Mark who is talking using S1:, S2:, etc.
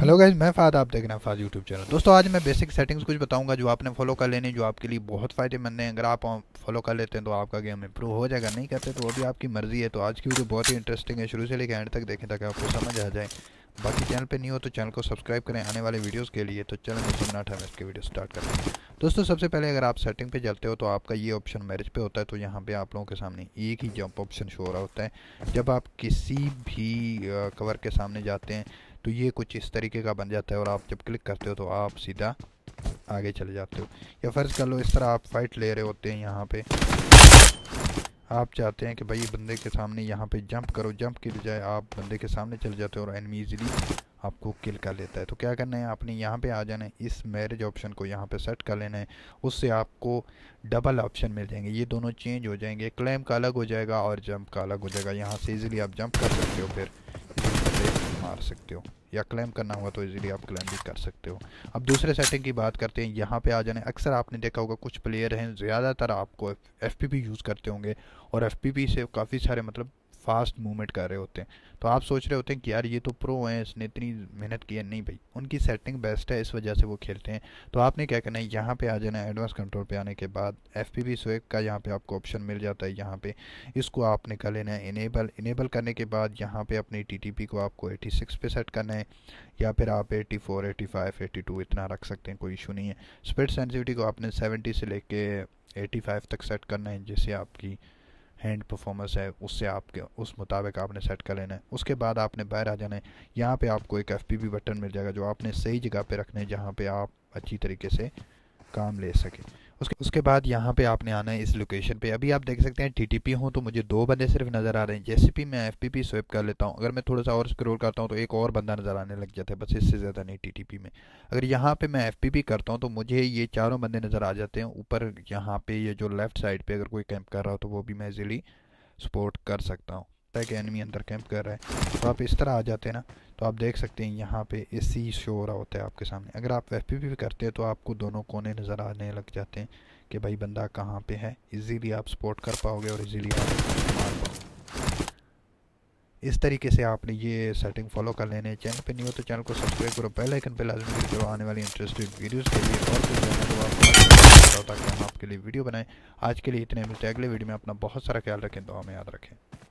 S1: hello guys मैं Fahd आप देख रहे हैं फाद यूट्यूब चैनल दोस्तों आज मैं बेसिक सेटिंग्स कुछ बताऊंगा जो आपने फॉलो कर लेनी जो आपके लिए बहुत फ़ायदेमंद है अगर आप फॉलो कर लेते हैं तो आपका गेम इंप्रूव हो जाएगा नहीं करते तो वो भी आपकी मर्ज़ी है तो आज की वीडियो बहुत ही इंटरेस्टिंग है शुरू से लेकर एंड तक देखें ताकि आपको समझ आ जाए बाकी चैनल पर नहीं हो तो चैनल को सब्सक्राइब करें आने वाले वीडियोज़ के लिए तो चैनल में सुनना था इसके वीडियो स्टार्ट करें दोस्तों सबसे पहले अगर आप सेटिंग पे चलते हो तो आपका ये ऑप्शन मैरिज पे होता है तो यहाँ पे आप लोगों के सामने एक ही जंप ऑप्शन शो हो रहा होता है जब आप किसी भी कवर के सामने जाते हैं तो ये कुछ इस तरीके का बन जाता है और आप जब क्लिक करते हो तो आप सीधा आगे चले जाते हो या फ़र्ज़ कर लो इस तरह आप फाइट ले रहे होते हैं यहाँ पर आप चाहते हैं कि भाई बंदे के सामने यहाँ पे जंप करो जंप की बजाय आप बंदे के सामने चले जाते हो और एनमी इजीली आपको किल कर लेता है तो क्या करना है आपने यहाँ पे आ जाना है इस मैरिज ऑप्शन को यहाँ पे सेट कर लेना है उससे आपको डबल ऑप्शन मिल जाएंगे ये दोनों चेंज हो जाएंगे क्लेम का अलग हो जाएगा और जंप का अलग हो जाएगा यहाँ से इजीली आप जंप कर सकते हो फिर मार सकते हो या क्लेम करना हुआ तो इजीली आप क्लेम भी कर सकते हो अब दूसरे सेटिंग की बात करते हैं यहाँ पे आ जाने अक्सर आपने देखा होगा कुछ प्लेयर हैं ज़्यादातर आपको एफ यूज़ करते होंगे और एफ से काफ़ी सारे मतलब फास्ट मूवमेंट कर रहे होते हैं तो आप सोच रहे होते हैं कि यार ये तो प्रो हैं इसने इतनी मेहनत की है नहीं भाई उनकी सेटिंग बेस्ट है इस वजह से वो खेलते हैं तो आपने क्या करना है यहाँ पे आ जाना है एडवांस कंट्रोल पे आने के बाद एफ पी स्वेप का यहाँ पे आपको ऑप्शन मिल जाता है यहाँ पे इसको आपने कर लेना है इनेबल इनेबल करने के बाद यहाँ पे अपनी टी को आपको एटी सिक्स पे सेट करना है या फिर आप एटी फोर एटी टू इतना रख सकते हैं कोई इशू नहीं है स्पीड सेंसिटिविटी को आपने सेवेंटी से लेके एटी फाइव तक सेट करना है जिससे आपकी हैंड परफॉर्मेंस है उससे आपके उस मुताबिक आपने सेट कर लेना है उसके बाद आपने बाहर आ जाना है यहाँ पे आपको एक एफ बटन मिल जाएगा जो आपने सही जगह पे रखना है जहाँ पे आप अच्छी तरीके से काम ले सकें उसके उसके बाद यहाँ पे आपने आना है इस लोकेशन पे अभी आप देख सकते हैं टी टी पी हूँ तो मुझे दो बंदे सिर्फ नज़र आ रहे हैं जैसे भी मैं एफ पी पी स्वेप कर लेता हूँ अगर मैं थोड़ा सा और स्क्रोल करता हूँ तो एक और बंदा नज़र आने लग जाता है बस इससे ज़्यादा नहीं टी टी पी में अगर यहाँ पर मैं एफ पी पी करता हूँ तो मुझे ये चारों बंदे नज़र आ जाते हैं ऊपर यहाँ पर ये जो लेफ्ट साइड पर अगर कोई कैंप कर रहा हो तो वो भी मैं इजीली सपोर्ट कर सकता हूँ है कि एनमी अंदर कैंप कर रहा है तो आप इस तरह आ जाते हैं ना तो आप देख सकते हैं यहाँ पे ए सी शो हो रहा होता है आपके सामने अगर आप एफ भी करते हैं तो आपको दोनों कोने नज़र आने लग जाते हैं कि भाई बंदा कहाँ पे है इजीली आप सपोर्ट कर पाओगे और इजीली आप मार पाओगे इस तरीके से आपने ये सेटिंग फॉलो कर लेने चैनल पे नहीं हो तो चैनल को सब्सक्राइब करो पहले आइकन पे जो आने वाली इंटरेस्टेड वीडियोस के लिए और कुछ तो आप ताकि हम आपके लिए वीडियो बनाएं आज के लिए इतने मिलते हैं अगले वीडियो में अपना बहुत सारा ख्याल रखें दुआ हमें याद रखें